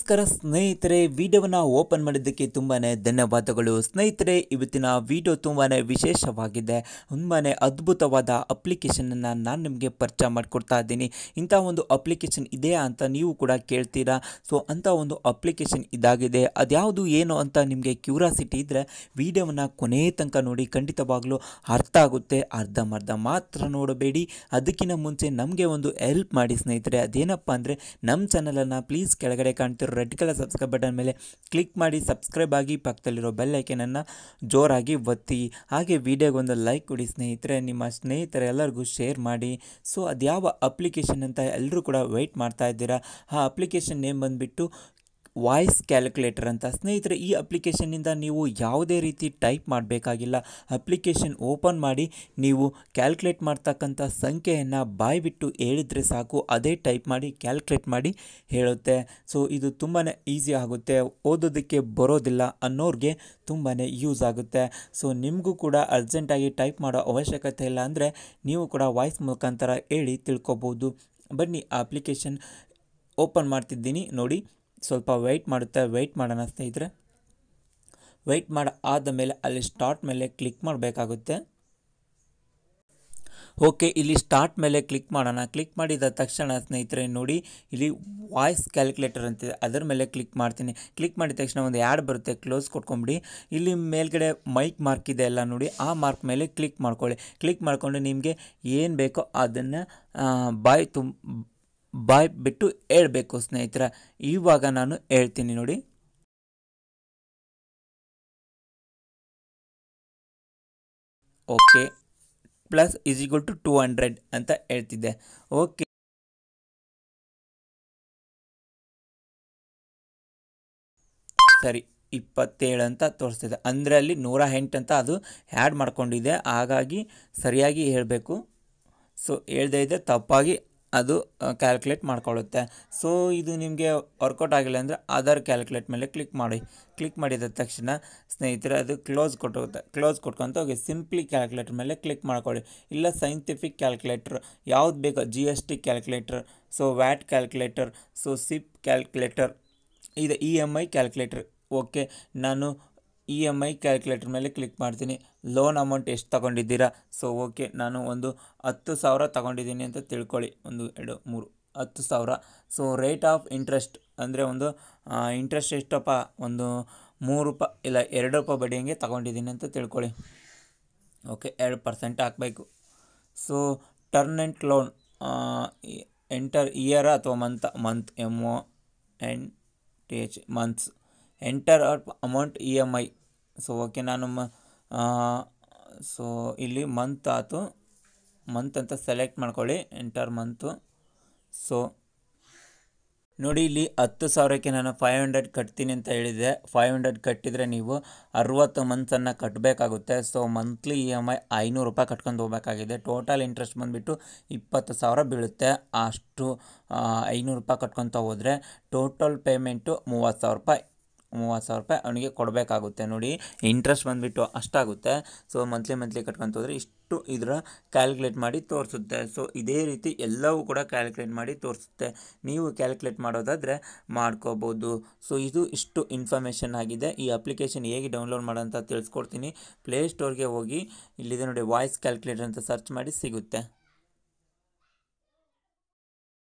ನಮಸ್ಕಾರ ಸ್ನೇಹಿತರೆ ವಿಡಿಯೋವನ್ನು ಓಪನ್ ಮಾಡಿದ್ದಕ್ಕೆ ತುಂಬಾ ಧನ್ಯವಾದಗಳು ಸ್ನೇಹಿತರೆ ಇವತ್ತಿನ ವಿಡಿಯೋ ತುಂಬಾ ವಿಶೇಷವಾಗಿದೆ ತುಂಬಾ ಅದ್ಭುತವಾದ ಅಪ್ಲಿಕೇಶನನ್ನು ನಾನು ನಿಮಗೆ ಪರಿಚಯ ಮಾಡಿಕೊಡ್ತಾ ಇದ್ದೀನಿ ಇಂಥ ಒಂದು ಅಪ್ಲಿಕೇಶನ್ ಇದೆಯಾ ಅಂತ ನೀವು ಕೂಡ ಕೇಳ್ತೀರಾ ಸೊ ಅಂಥ ಒಂದು ಅಪ್ಲಿಕೇಶನ್ ಇದಾಗಿದೆ ಅದ್ಯಾವುದು ಏನು ಅಂತ ನಿಮಗೆ ಕ್ಯೂರಾಸಿಟಿ ಇದ್ದರೆ ವಿಡಿಯೋವನ್ನು ಕೊನೆ ತನಕ ನೋಡಿ ಖಂಡಿತವಾಗಲೂ ಅರ್ಥ ಆಗುತ್ತೆ ಅರ್ಧಂಬರ್ಧ ಮಾತ್ರ ನೋಡಬೇಡಿ ಅದಕ್ಕಿಂತ ಮುಂಚೆ ನಮಗೆ ಒಂದು ಹೆಲ್ಪ್ ಮಾಡಿ ಸ್ನೇಹಿತರೆ ಅದೇನಪ್ಪ ಅಂದರೆ ನಮ್ಮ ಚಾನಲನ್ನು ಪ್ಲೀಸ್ ಕೆಳಗಡೆ ಕಾಣ್ತಿರೋ ರೆಡ್ ಕಲರ್ ಸಬ್ಸ್ಕ್ರೈಬ್ ಬಟನ್ ಮೇಲೆ ಕ್ಲಿಕ್ ಮಾಡಿ ಸಬ್ಸ್ಕ್ರೈಬ್ ಆಗಿ ಪಕ್ಕದಲ್ಲಿರೋ ಬೆಲ್ ಐಕೆನನ್ನು ಜೋರಾಗಿ ಒತ್ತಿ ಹಾಗೆ ಒಂದು ಲೈಕ್ ಕೊಡಿ ಸ್ನೇಹಿತರೆ ನಿಮ್ಮ ಸ್ನೇಹಿತರ ಎಲ್ಲರಿಗೂ ಶೇರ್ ಮಾಡಿ ಸೊ ಅದು ಯಾವ ಅಪ್ಲಿಕೇಶನ್ ಅಂತ ಎಲ್ಲರೂ ಕೂಡ ವೆಯ್ಟ್ ಮಾಡ್ತಾ ಇದ್ದೀರಾ ಆ ಅಪ್ಲಿಕೇಶನ್ ನೇಮ್ ಬಂದುಬಿಟ್ಟು ವಾಯ್ಸ್ ಕ್ಯಾಲ್ಕುಲೇಟರ್ ಅಂತ ಸ್ನೇಹಿತರೆ ಈ ಅಪ್ಲಿಕೇಶನ್ನಿಂದ ನೀವು ಯಾವುದೇ ರೀತಿ ಟೈಪ್ ಮಾಡಬೇಕಾಗಿಲ್ಲ ಅಪ್ಲಿಕೇಶನ್ ಓಪನ್ ಮಾಡಿ ನೀವು ಕ್ಯಾಲ್ಕುಲೇಟ್ ಮಾಡ್ತಕ್ಕಂಥ ಸಂಖ್ಯೆಯನ್ನು ಬಾಯ್ಬಿಟ್ಟು ಹೇಳಿದರೆ ಸಾಕು ಅದೇ ಟೈಪ್ ಮಾಡಿ ಕ್ಯಾಲ್ಕುಲೇಟ್ ಮಾಡಿ ಹೇಳುತ್ತೆ ಸೊ ಇದು ತುಂಬಾ ಈಸಿ ಆಗುತ್ತೆ ಓದೋದಕ್ಕೆ ಬರೋದಿಲ್ಲ ಅನ್ನೋರಿಗೆ ತುಂಬಾ ಯೂಸ್ ಆಗುತ್ತೆ ಸೊ ನಿಮಗೂ ಕೂಡ ಅರ್ಜೆಂಟಾಗಿ ಟೈಪ್ ಮಾಡೋ ಅವಶ್ಯಕತೆ ಇಲ್ಲ ಅಂದರೆ ನೀವು ಕೂಡ ವಾಯ್ಸ್ ಮುಖಾಂತರ ಹೇಳಿ ತಿಳ್ಕೊಬೋದು ಬನ್ನಿ ಆ ಅಪ್ಲಿಕೇಶನ್ ಓಪನ್ ಮಾಡ್ತಿದ್ದೀನಿ ನೋಡಿ ಸ್ವಲ್ಪ ವೆಯ್ಟ್ ಮಾಡುತ್ತೆ ವೆಯ್ಟ್ ಮಾಡೋಣ ಸ್ನೇಹಿತರೆ ವೆಯ್ಟ್ ಮಾಡಿ ಆದ ಮೇಲೆ ಅಲ್ಲಿ ಸ್ಟಾರ್ಟ್ ಮೇಲೆ ಕ್ಲಿಕ್ ಮಾಡಬೇಕಾಗುತ್ತೆ ಓಕೆ ಇಲ್ಲಿ ಸ್ಟಾರ್ಟ್ ಮೇಲೆ ಕ್ಲಿಕ್ ಮಾಡೋಣ ಕ್ಲಿಕ್ ಮಾಡಿದ ತಕ್ಷಣ ಸ್ನೇಹಿತರೆ ನೋಡಿ ಇಲ್ಲಿ ವಾಯ್ಸ್ ಕ್ಯಾಲ್ಕುಲೇಟರ್ ಅಂತಿದೆ ಅದರ ಮೇಲೆ ಕ್ಲಿಕ್ ಮಾಡ್ತೀನಿ ಕ್ಲಿಕ್ ಮಾಡಿದ ತಕ್ಷಣ ಒಂದು ಆ್ಯಡ್ ಬರುತ್ತೆ ಕ್ಲೋಸ್ ಕೊಟ್ಕೊಂಬಿಡಿ ಇಲ್ಲಿ ಮೇಲ್ಗಡೆ ಮೈಕ್ ಮಾರ್ಕ್ ಇದೆ ಎಲ್ಲ ನೋಡಿ ಆ ಮಾರ್ಕ್ ಮೇಲೆ ಕ್ಲಿಕ್ ಮಾಡ್ಕೊಳ್ಳಿ ಕ್ಲಿಕ್ ಮಾಡಿಕೊಂಡು ನಿಮಗೆ ಏನು ಬೇಕೋ ಅದನ್ನು ಬಾಯ್ ತುಂಬ ಬಾಯ್ ಬಿಟ್ಟು ಹೇಳಬೇಕು ಸ್ನೇಹಿತರ ಇವಾಗ ನಾನು ಹೇಳ್ತೀನಿ ನೋಡಿ okay plus is equal to two hundred ಅಂತ ಹೇಳ್ತಿದ್ದೆ ಓಕೆ ಸರಿ ಇಪ್ಪತ್ತೇಳು ಅಂತ ತೋರಿಸ್ತಿದೆ ಅಂದರೆ ಅಲ್ಲಿ ನೂರ ಎಂಟು ಅಂತ ಅದು ಆ್ಯಡ್ ಮಾಡ್ಕೊಂಡಿದೆ ಹಾಗಾಗಿ ಸರಿಯಾಗಿ ಹೇಳಬೇಕು ಸೊ ಹೇಳ್ದೆ ಇದೆ ತಪ್ಪಾಗಿ ಅದು ಕ್ಯಾಲ್ಕುಲೇಟ್ ಮಾಡಿಕೊಳ್ಳುತ್ತೆ ಸೊ ಇದು ನಿಮಗೆ ವರ್ಕೌಟ್ ಆಗಿಲ್ಲ ಅಂದರೆ ಅದರ್ ಕ್ಯಾಲ್ಕುಲೇಟ್ ಮೇಲೆ ಕ್ಲಿಕ್ ಮಾಡಿ ಕ್ಲಿಕ್ ಮಾಡಿದ ತಕ್ಷಣ ಸ್ನೇಹಿತರೆ ಅದು ಕ್ಲೋಸ್ ಕೊಟ್ಟೋಗುತ್ತೆ ಕ್ಲೋಸ್ ಕೊಟ್ಕೊಂತ ಹೋಗಿ ಸಿಂಪ್ಲಿ ಕ್ಯಾಲ್ಕುಲೇಟರ್ ಮೇಲೆ ಕ್ಲಿಕ್ ಮಾಡ್ಕೊಳ್ಳಿ ಇಲ್ಲ ಸೈಂಟಿಫಿಕ್ ಕ್ಯಾಲ್ಕುಲೇಟ್ರ್ ಯಾವ್ದು ಬೇಕೋ G S T calculator so VAT calculator so SIP calculator ಇದು E M I calculator okay ನಾನು ಇ ಎಮ್ ಐ ಕ್ಯಾಲ್ಕುಲೇಟರ್ ಮೇಲೆ ಕ್ಲಿಕ್ ಮಾಡ್ತೀನಿ ಲೋನ್ ಅಮೌಂಟ್ ಎಷ್ಟು ತಗೊಂಡಿದ್ದೀರಾ ಸೊ ಓಕೆ ನಾನು ಒಂದು ಹತ್ತು ಸಾವಿರ ತಗೊಂಡಿದ್ದೀನಿ ಅಂತ ತಿಳ್ಕೊಳ್ಳಿ ಒಂದು ಎರಡು ಮೂರು ಹತ್ತು ಸಾವಿರ ಸೊ ರೇಟ್ ಆಫ್ ಇಂಟ್ರೆಸ್ಟ್ ಅಂದರೆ ಒಂದು ಇಂಟ್ರೆಸ್ಟ್ ಎಷ್ಟಪ್ಪ ಒಂದು ಮೂರು ರೂಪಾಯಿ ಇಲ್ಲ ಎರಡು ರೂಪಾಯಿ ಬಡ್ಡಿ ಹಂಗೆ ತಗೊಂಡಿದ್ದೀನಿ ಅಂತ ತಿಳ್ಕೊಳ್ಳಿ ಓಕೆ ಎರಡು ಪರ್ಸೆಂಟ್ ಹಾಕಬೇಕು ಸೊ ಟರ್ನೆಂಟ್ ಲೋನ್ ಎಂಟರ್ ಇಯರ ಅಥವಾ month month M O N T H months enter amount E M I so okay ನಾನು ಮ ಸೊ ಇಲ್ಲಿ ಮಂತ್ ಆಯ್ತು ಮಂತ್ ಅಂತ ಸೆಲೆಕ್ಟ್ ಮಾಡ್ಕೊಳ್ಳಿ ಎಂಟರ್ ಮಂತು ಸೊ ನೋಡಿ ಇಲ್ಲಿ ಹತ್ತು ಸಾವಿರಕ್ಕೆ ನಾನು ಫೈವ್ ಹಂಡ್ರೆಡ್ ಕಟ್ತೀನಿ ಅಂತ ಹೇಳಿದೆ ಫೈವ್ ಹಂಡ್ರೆಡ್ ಕಟ್ಟಿದರೆ ನೀವು ಅರುವತ್ತು ಮಂತ್ಸನ್ನು ಕಟ್ಟಬೇಕಾಗುತ್ತೆ so monthly E e M I ಐನೂರು ರೂಪಾಯಿ ಕಟ್ಕೊಂಡು ಹೋಗಬೇಕಾಗಿದೆ ಟೋಟಲ್ ಇಂಟ್ರೆಸ್ಟ್ ಬಂದುಬಿಟ್ಟು ಇಪ್ಪತ್ತು ಸಾವಿರ ಬೀಳುತ್ತೆ ಅಷ್ಟು ಐನೂರು ರೂಪಾಯಿ ಕಟ್ಕೊತ ಹೋದರೆ ಟೋಟಲ್ ಪೇಮೆಂಟು ಮೂವತ್ತು ಸಾವಿರ ರೂಪಾಯಿ ಮೂವತ್ತು ಸಾವಿರ ರೂಪಾಯಿ ಅವನಿಗೆ ಕೊಡಬೇಕಾಗುತ್ತೆ ನೋಡಿ ಇಂಟ್ರೆಸ್ಟ್ ಬಂದುಬಿಟ್ಟು ಅಷ್ಟಾಗುತ್ತೆ ಸೊ ಮಂತ್ಲಿ ಮಂತ್ಲಿ ಕಟ್ಕೊಂತೋದ್ರೆ ಇಷ್ಟು ಇದರ ಕ್ಯಾಲ್ಕುಲೇಟ್ ಮಾಡಿ ತೋರಿಸುತ್ತೆ ಸೊ ಇದೇ ರೀತಿ ಎಲ್ಲವೂ ಕೂಡ ಕ್ಯಾಲ್ಕುಲೇಟ್ ಮಾಡಿ ತೋರಿಸುತ್ತೆ ನೀವು ಕ್ಯಾಲ್ಕುಲೇಟ್ ಮಾಡೋದಾದರೆ ಮಾಡ್ಕೋಬೋದು ಸೊ ಇದು ಇಷ್ಟು ಇನ್ಫಾರ್ಮೇಷನ್ ಆಗಿದೆ ಈ ಅಪ್ಲಿಕೇಶನ್ ಹೇಗೆ ಡೌನ್ಲೋಡ್ ಮಾಡೋಂತ ತಿಳಿಸ್ಕೊಡ್ತೀನಿ ಪ್ಲೇಸ್ಟೋರ್ಗೆ ಹೋಗಿ ಇಲ್ಲಿದೆ ನೋಡಿ ವಾಯ್ಸ್ ಕ್ಯಾಲ್ಕುಲೇಟರ್ ಅಂತ ಸರ್ಚ್ ಮಾಡಿ ಸಿಗುತ್ತೆ